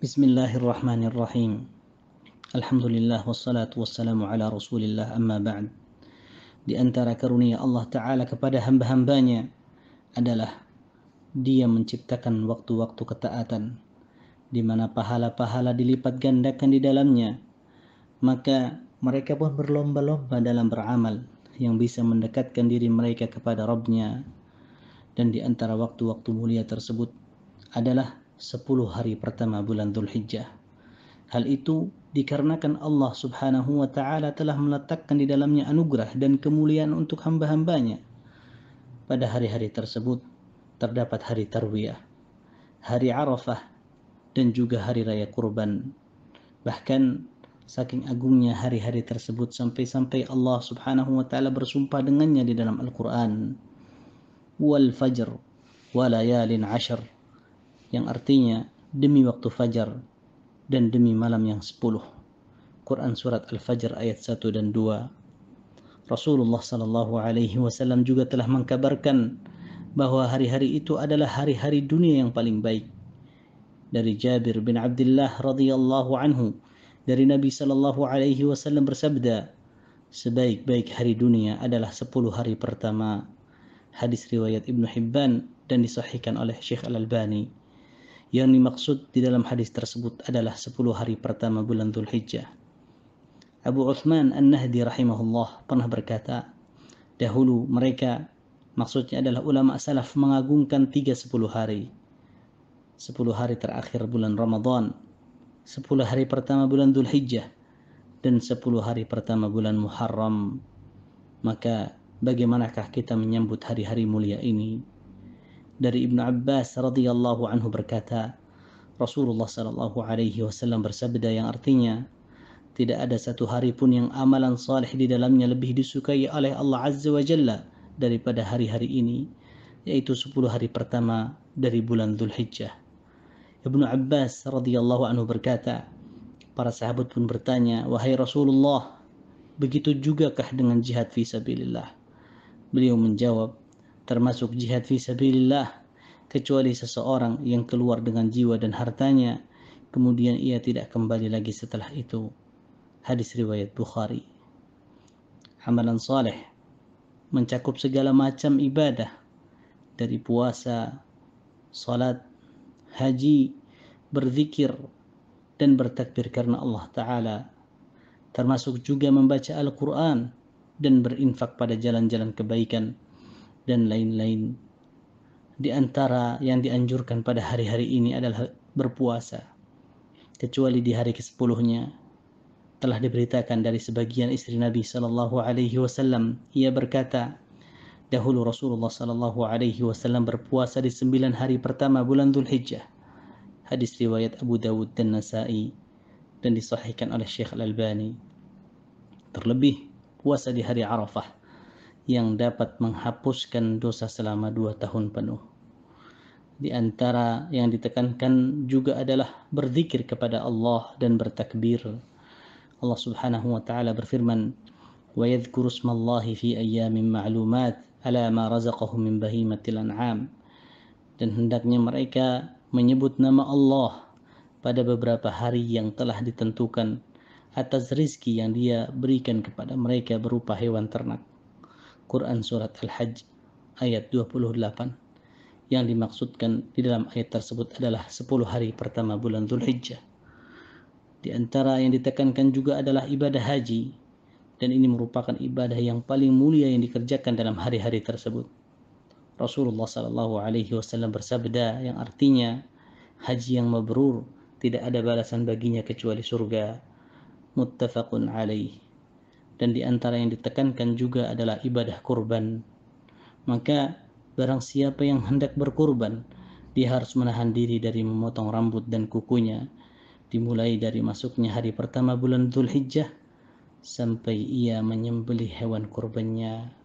Bismillahirrahmanirrahim. Alhamdulillah wassalatu wassalamu ala Rasulillah amma ba'd. Di antara karunia Allah Taala kepada hamba-hambanya adalah Dia menciptakan waktu-waktu ketaatan di mana pahala-pahala dilipat gandakan di dalamnya. Maka mereka pun berlomba-lomba dalam beramal yang bisa mendekatkan diri mereka kepada Rabbnya. Dan di antara waktu-waktu mulia tersebut adalah Sepuluh hari pertama bulan Dhul Hijjah. Hal itu dikarenakan Allah subhanahu wa ta'ala telah meletakkan di dalamnya anugerah dan kemuliaan untuk hamba-hambanya. Pada hari-hari tersebut, terdapat hari Tarwiyah, hari Arafah, dan juga hari Raya Kurban. Bahkan, saking agungnya hari-hari tersebut sampai-sampai Allah subhanahu wa ta'ala bersumpah dengannya di dalam Al-Quran. Wal-Fajr, walayalin Ashr yang artinya demi waktu fajar dan demi malam yang sepuluh. Quran surat Al-Fajr ayat 1 dan 2. Rasulullah sallallahu alaihi wasallam juga telah mengkabarkan bahawa hari-hari itu adalah hari-hari dunia yang paling baik. Dari Jabir bin Abdullah radhiyallahu anhu, dari Nabi sallallahu alaihi wasallam bersabda, sebaik-baik hari dunia adalah 10 hari pertama. Hadis riwayat Ibn Hibban dan disahihkan oleh Syekh Al-Albani yang dimaksud di dalam hadis tersebut adalah 10 hari pertama bulan Dhul Hijjah. Abu Uthman An-Nahdi rahimahullah pernah berkata, dahulu mereka, maksudnya adalah ulama salaf mengagungkan 3-10 hari. 10 hari terakhir bulan Ramadan, 10 hari pertama bulan Dhul Hijjah, dan 10 hari pertama bulan Muharram. Maka bagaimanakah kita menyambut hari-hari mulia ini? dari Ibn Abbas radhiyallahu anhu berkata, Rasulullah sallallahu alaihi wasallam bersabda yang artinya, tidak ada satu hari pun yang amalan saleh di dalamnya lebih disukai oleh Allah azza wa jalla daripada hari-hari ini, yaitu 10 hari pertama dari bulan Dzulhijjah. Ibn Abbas radhiyallahu anhu berkata, para sahabat pun bertanya, "Wahai Rasulullah, begitu jugakah dengan jihad fi sabilillah?" Beliau menjawab, termasuk jihad fi sabilillah kecuali seseorang yang keluar dengan jiwa dan hartanya kemudian ia tidak kembali lagi setelah itu hadis riwayat Bukhari amalan saleh mencakup segala macam ibadah dari puasa salat haji berzikir dan bertakbir karena Allah taala termasuk juga membaca Al-Qur'an dan berinfak pada jalan-jalan kebaikan dan lain-lain. Di antara yang dianjurkan pada hari-hari ini adalah berpuasa. Kecuali di hari kesepuluhnya. telah diberitakan dari sebagian istri Nabi sallallahu alaihi wasallam ia berkata dahulu Rasulullah sallallahu alaihi wasallam berpuasa di sembilan hari pertama bulan Dzulhijjah. Hadis riwayat Abu Dawud dan Nasa'i dan disahihkan oleh Syekh Al-Albani. Terlebih puasa di hari Arafah yang dapat menghapuskan dosa selama dua tahun penuh. Di antara yang ditekankan juga adalah berzikir kepada Allah dan bertakbir. Allah Subhanahu wa taala berfirman, "Wa yadhkuru smallahi fi ayyamin ma'lumat ala ma razaqahum min bahimatil an'am." Dan hendaknya mereka menyebut nama Allah pada beberapa hari yang telah ditentukan atas rizki yang dia berikan kepada mereka berupa hewan ternak. Quran Surat Al-Hajj ayat 28 yang dimaksudkan di dalam ayat tersebut adalah 10 hari pertama bulan Dhul Hijjah. Di antara yang ditekankan juga adalah ibadah haji dan ini merupakan ibadah yang paling mulia yang dikerjakan dalam hari-hari tersebut. Rasulullah sallallahu alaihi wasallam bersabda yang artinya haji yang mabrur tidak ada balasan baginya kecuali surga. Muttafaqun alaihi. dan di antara yang ditekankan juga adalah ibadah kurban. Maka barang siapa yang hendak berkurban, dia harus menahan diri dari memotong rambut dan kukunya, dimulai dari masuknya hari pertama bulan Dzulhijjah sampai ia menyembelih hewan kurbannya.